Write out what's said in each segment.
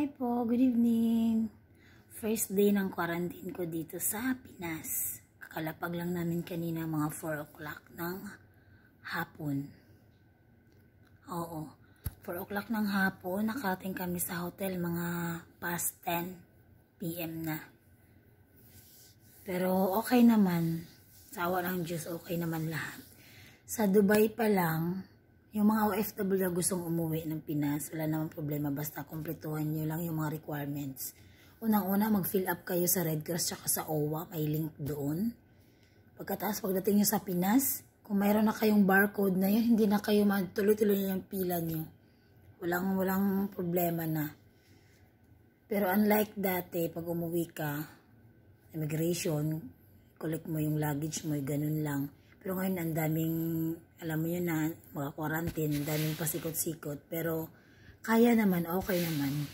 Hi po, good evening. First day ng quarantine ko dito sa Pinas. Kakalapag lang namin kanina mga 4 o'clock ng hapon. Oo, 4 o'clock ng hapon, nakating kami sa hotel mga past 10 p.m. na. Pero okay naman. Sa awa ng Diyos, okay naman lahat. Sa Dubai pa lang, yung mga OFW na gustong umuwi ng Pinas, wala namang problema basta kumpletuhan nyo lang yung mga requirements. Unang-una, mag-fill up kayo sa Red Cross tsaka sa OWA, may link doon. Pagkatapos, pagdating nyo sa Pinas, kung mayroon na kayong barcode na yun, hindi na kayo matuloy-tuloy yung pila nyo. Walang, walang problema na. Pero unlike dati, pag umuwi ka, immigration, collect mo yung luggage mo, ganun lang pero ngayon, ang daming, alam mo yun na, mga quarantine, daming pasikot-sikot. Pero, kaya naman, okay naman.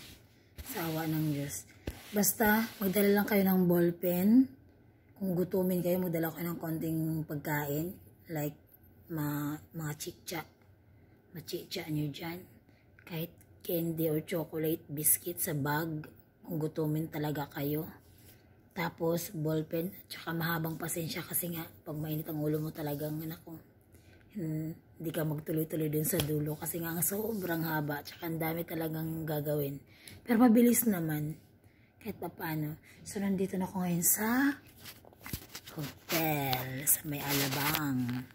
Sa awa ng Diyos. Basta, magdala lang kayo ng ballpen. Kung gutumin kayo, magdala kayo ng konting pagkain. Like, ma mga chicha. Machicha nyo dyan. Kahit candy or chocolate, biscuit sa bag. Kung gutumin talaga kayo. Tapos, ballpen, tsaka mahabang pasensya kasi nga, pag mainit ang ulo mo talagang, anak ko, hindi ka magtuloy-tuloy din sa dulo kasi nga sobrang haba, tsaka ang dami talagang gagawin. Pero mabilis naman, kahit pa paano. So, nandito na ako ngayon sa hotel, sa may alabang.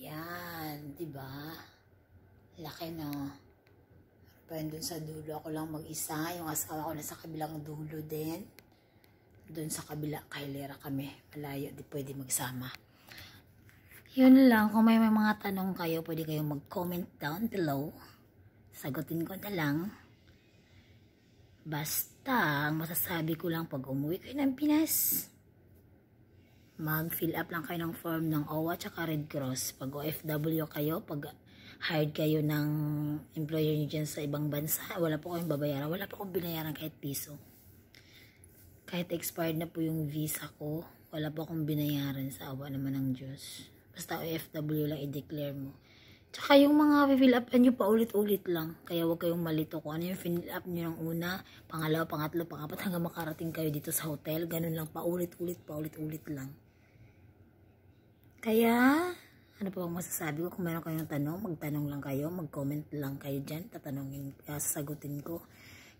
Ayan, di ba? Laki no. Pero dun sa dulo, ako lang mag-isa, yung asawa ko nasa kabilang dulo din doon sa kabila kay Lera kami malayo di pwede magsama yun lang kung may, may mga tanong kayo pwede kayong mag comment down below sagutin ko na lang basta ang masasabi ko lang pag umuwi kayo ng Pinas mag fill up lang kayo ng form ng OWA tsaka Red Cross pag OFW kayo pag hired kayo ng employer nyo dyan sa ibang bansa wala po kayong babayaran wala po akong binayaran kahit piso kahit expired na po yung visa ko, wala pa akong binayaran sa awa naman ng Diyos. Basta OFW lang i-declare mo. Tsaka yung mga fill up nyo pa ulit-ulit lang. Kaya huwag kayong malito ko ano yung fill up nyo ng una, pangalawa, pangatlo, pangapat hanggang makarating kayo dito sa hotel. Ganun lang, paulit-ulit, paulit-ulit lang. Kaya, ano pa bang masasabi ko? Kung meron kayong tanong, magtanong lang kayo, mag-comment lang kayo dyan, tatanungin, ah, sasagutin ko.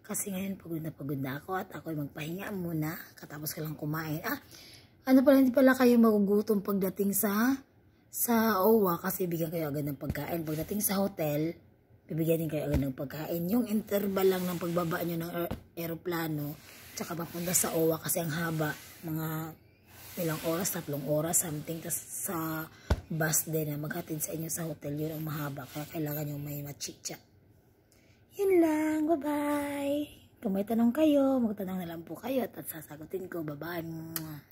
Kasi ngayon pagod na pagod na ako at ako ay magpahinga muna katapos ko lang kumain. Ah, ano pala hindi pala kayo magugutom pagdating sa sa OWA kasi bigyan kayo agad ng pagkain. Pagdating sa hotel, bibigyan din kayo agad ng pagkain. Yung interval lang ng pagbaba nyo ng er aeroplano tsaka papunta sa OWA kasi ang haba, mga ilang oras, tatlong oras, something. Tapos sa bus din na maghatid sa inyo sa hotel, yun ang mahaba. Kaya kailangan nyo may machicha. Yun lang. Bye-bye. Kung may tanong kayo, magtanong na lang po kayo at sasagutin ko. Bye-bye.